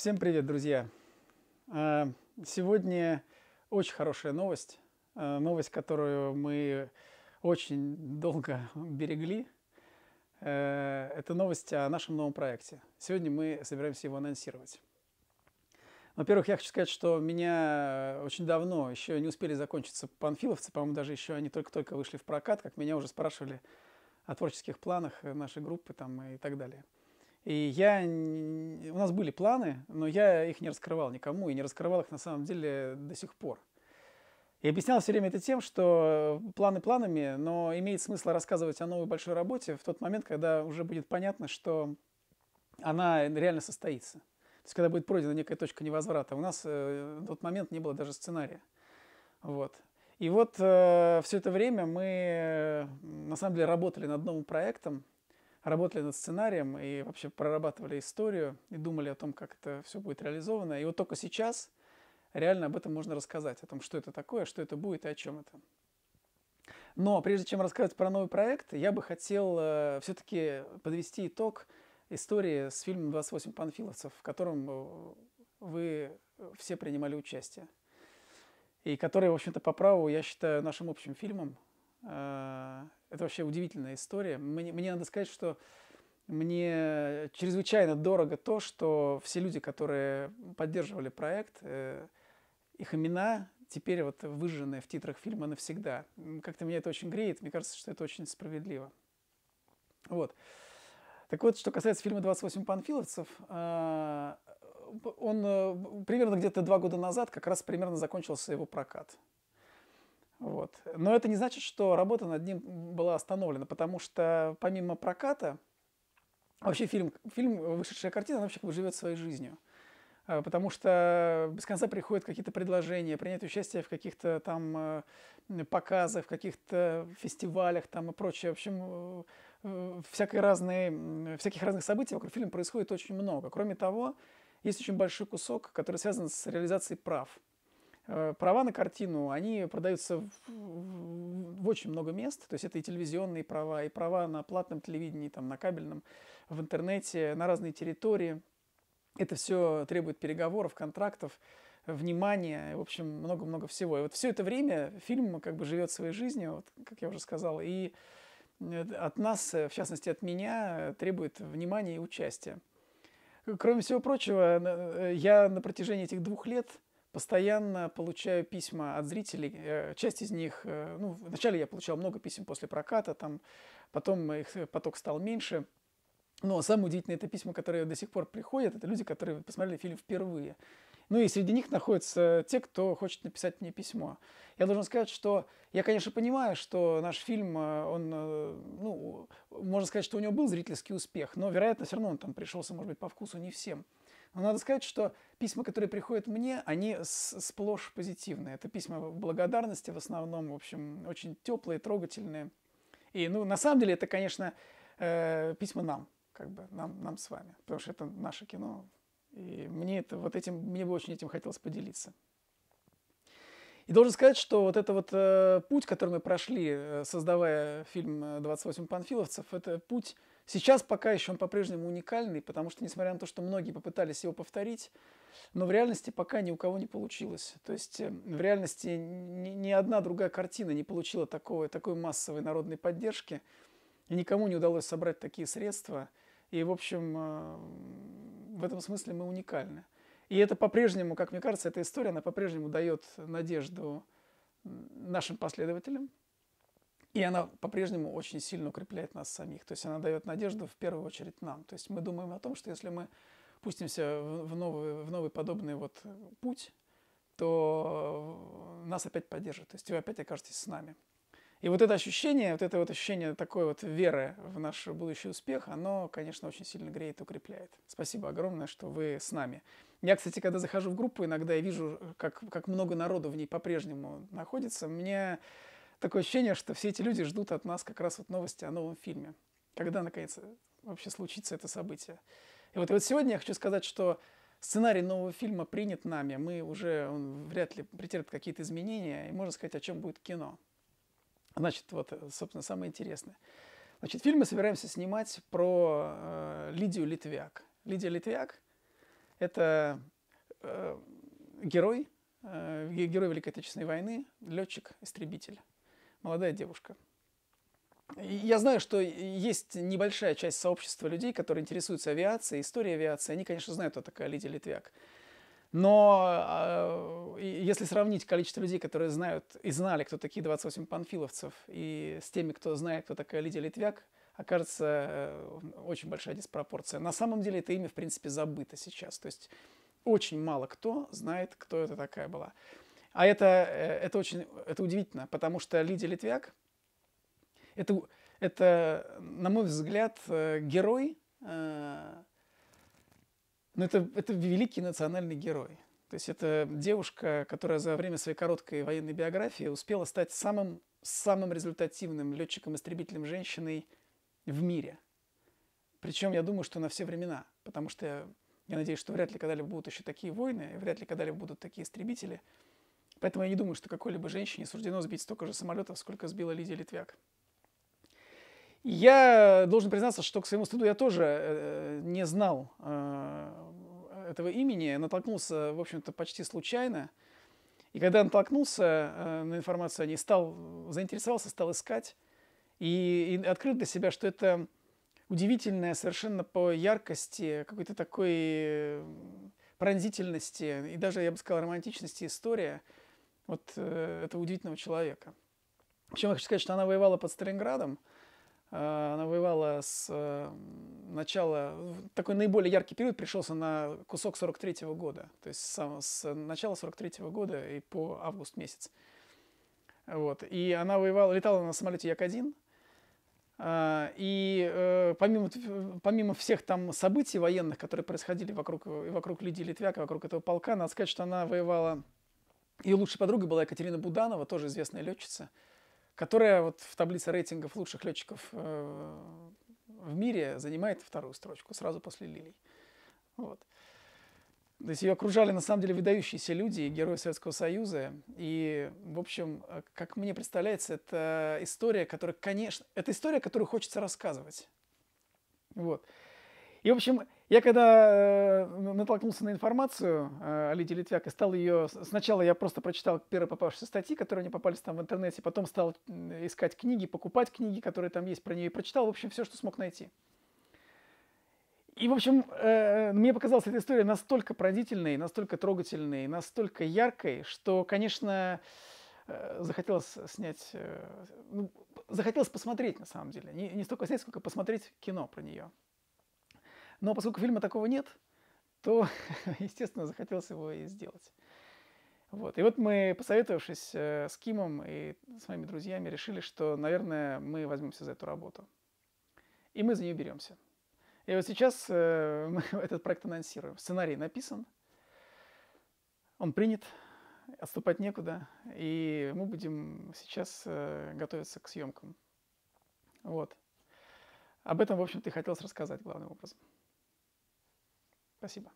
Всем привет, друзья! Э, сегодня очень хорошая новость. Э, новость, которую мы очень долго берегли. Э, это новость о нашем новом проекте. Сегодня мы собираемся его анонсировать. Во-первых, я хочу сказать, что меня очень давно, еще не успели закончиться панфиловцы, по-моему, даже еще они только-только вышли в прокат, как меня уже спрашивали о творческих планах нашей группы там и так далее – и я... У нас были планы, но я их не раскрывал никому и не раскрывал их на самом деле до сих пор. И объяснял все время это тем, что э, планы планами, но имеет смысл рассказывать о новой большой работе в тот момент, когда уже будет понятно, что она реально состоится. То есть, когда будет пройдена некая точка невозврата. У нас в э, тот момент не было даже сценария. Вот. И вот э, все это время мы, э, на самом деле, работали над новым проектом, работали над сценарием и вообще прорабатывали историю и думали о том, как это все будет реализовано. И вот только сейчас реально об этом можно рассказать, о том, что это такое, что это будет и о чем это. Но прежде чем рассказать про новый проект, я бы хотел э, все-таки подвести итог истории с фильмом «28 панфиловцев», в котором э, вы э, все принимали участие. И который, в общем-то, по праву, я считаю, нашим общим фильмом – а, это вообще удивительная история. Мне, мне надо сказать, что мне чрезвычайно дорого то, что все люди, которые поддерживали проект, э, их имена теперь вот выжжены в титрах фильма навсегда. Как-то меня это очень греет. Мне кажется, что это очень справедливо. Вот. Так вот, что касается фильма «28 панфиловцев», а, он э, примерно где-то два года назад как раз примерно закончился его прокат. Вот. Но это не значит, что работа над ним была остановлена, потому что помимо проката, вообще фильм, фильм вышедшая картина, она вообще как бы живет своей жизнью. А, потому что без конца приходят какие-то предложения, принять участие в каких-то там э, показах, в каких-то фестивалях там и прочее. В общем, э, э, всякой разные, всяких разных событий вокруг фильма происходит очень много. Кроме того, есть очень большой кусок, который связан с реализацией прав – Э, права на картину, они продаются в, в, в очень много мест. То есть это и телевизионные права, и права на платном телевидении, там, на кабельном, в интернете, на разные территории. Это все требует переговоров, контрактов, внимания, в общем, много-много всего. И вот все это время фильм как бы живет своей жизнью, вот, как я уже сказал, и э, от нас, э, в частности от меня, требует внимания и участия. Кроме всего прочего, я на протяжении этих двух лет – Постоянно получаю письма от зрителей. Э, часть из них, э, ну, вначале я получал много писем после проката, там, потом их э, поток стал меньше. Но самое удивительное, это письма, которые до сих пор приходят, это люди, которые посмотрели фильм впервые. Ну и среди них находятся те, кто хочет написать мне письмо. Я должен сказать, что я, конечно, понимаю, что наш фильм, он, ну, можно сказать, что у него был зрительский успех, но, вероятно, все равно он там пришелся, может быть, по вкусу не всем. Но а надо сказать, что письма, которые приходят мне, они сплошь позитивные. Это письма благодарности в основном, в общем, очень теплые, трогательные. И, ну, на самом деле, это, конечно, э, письма нам, как бы, нам, нам с вами, потому что это наше кино. И мне это, вот этим, мне бы очень этим хотелось поделиться. И должен сказать, что вот этот вот э, путь, который мы прошли, э, создавая фильм «28 э, панфиловцев», это путь Сейчас пока еще он по-прежнему уникальный, потому что, несмотря на то, что многие попытались его повторить, но в реальности пока ни у кого не получилось. То есть э, в реальности ни, ни одна другая картина не получила такого, такой массовой народной поддержки, и никому не удалось собрать такие средства. И, в общем, э, в этом смысле мы уникальны. И это по-прежнему, как мне кажется, эта история, она по-прежнему дает надежду нашим последователям, и она по-прежнему очень сильно укрепляет нас самих. То есть она дает надежду в первую очередь нам. То есть мы думаем о том, что если мы пустимся в новый, в новый подобный вот э, путь, то э, нас опять поддержит. То есть вы опять окажетесь с нами. И вот это ощущение, вот это вот ощущение такой вот веры в наш будущий успех, оно, конечно, очень сильно греет и укрепляет. Спасибо огромное, что вы с нами. Я, кстати, когда захожу в группу, иногда я вижу, э, как, как много народу в ней по-прежнему находится. Мне такое ощущение, что все эти люди ждут от нас как раз вот новости о новом фильме. Когда, наконец, вообще случится это событие. И вот, и вот сегодня я хочу сказать, что сценарий нового фильма принят нами. Мы уже, он вряд ли претерпит какие-то изменения, и можно сказать, о чем будет кино. Значит, вот, собственно, самое интересное. Значит, фильм мы собираемся снимать про э, Лидию Литвяк. Лидия Литвяк – это э, герой, э, герой Великой Отечественной войны, летчик-истребитель молодая девушка. Я знаю, что есть небольшая часть сообщества людей, которые интересуются авиацией, историей авиации. Они, конечно, знают, кто такая Лидия Литвяк. Но э, если сравнить количество людей, которые знают и знали, кто такие 28 панфиловцев, и с теми, кто знает, кто такая Лидия Литвяк, окажется э, очень большая диспропорция. На самом деле это имя, в принципе, забыто сейчас. То есть очень мало кто знает, кто это такая была. А это, э, это очень это удивительно, потому что Лидия Литвяк это, это, на мой взгляд, э, герой, э, ну это, это великий национальный герой. То есть это девушка, которая за время своей короткой военной биографии успела стать самым, самым результативным летчиком-истребителем женщиной в мире. Причем я думаю, что на все времена, потому что я, я надеюсь, что вряд ли когда-либо будут еще такие войны, вряд ли когда-либо будут такие истребители – Поэтому я не думаю, что какой-либо женщине суждено сбить столько же самолетов, сколько сбила Лидия Литвяк. Я должен признаться, что к своему стыду я тоже э, не знал э, этого имени, натолкнулся, в общем-то, почти случайно. И когда натолкнулся э, на информацию о ней, стал, заинтересовался, стал искать. И, и открыл для себя, что это удивительная совершенно по яркости, какой-то такой э, пронзительности и даже, я бы сказал, романтичности история – вот э, этого удивительного человека. Чем я хочу сказать, что она воевала под Сталинградом, а, она воевала с э, начала, такой наиболее яркий период пришелся на кусок 43 -го года, то есть сам, с начала 43 -го года и по август месяц. Вот. И она воевала, летала на самолете Як-1, а, и э, помимо, э, помимо всех там событий военных, которые происходили вокруг, вокруг людей Литвяка, вокруг этого полка, надо сказать, что она воевала ее лучшей подругой была Екатерина Буданова, тоже известная летчица, которая вот в таблице рейтингов лучших летчиков э, в мире занимает вторую строчку, сразу после Лилий. Вот. То есть ее окружали на самом деле выдающиеся люди, герои Советского Союза. И, в общем, э, как мне представляется, это история, которая, конечно, это история, которую хочется рассказывать. Вот. И, в общем, я когда э, натолкнулся на информацию э, о Лиде Литвяк и стал ее... Сначала я просто прочитал первые попавшиеся статьи, которые мне попались там в интернете, потом стал искать книги, покупать книги, которые там есть про нее, и прочитал, в общем, все, что смог найти. И, в общем, э, мне показалась эта история настолько пронзительной, настолько трогательной, настолько яркой, что, конечно, захотелось снять... Ну, захотелось посмотреть, на самом деле. Не, не столько снять, сколько посмотреть кино про нее. Но поскольку фильма такого нет, то, естественно, захотелось его и сделать. Вот. И вот мы, посоветовавшись э, с Кимом и с моими друзьями, решили, что, наверное, мы возьмемся за эту работу. И мы за нее беремся. И вот сейчас э, мы этот проект анонсируем. Сценарий написан, он принят, отступать некуда, и мы будем сейчас э, готовиться к съемкам. Вот. Об этом, в общем-то, и хотелось рассказать главным образом. Спасибо.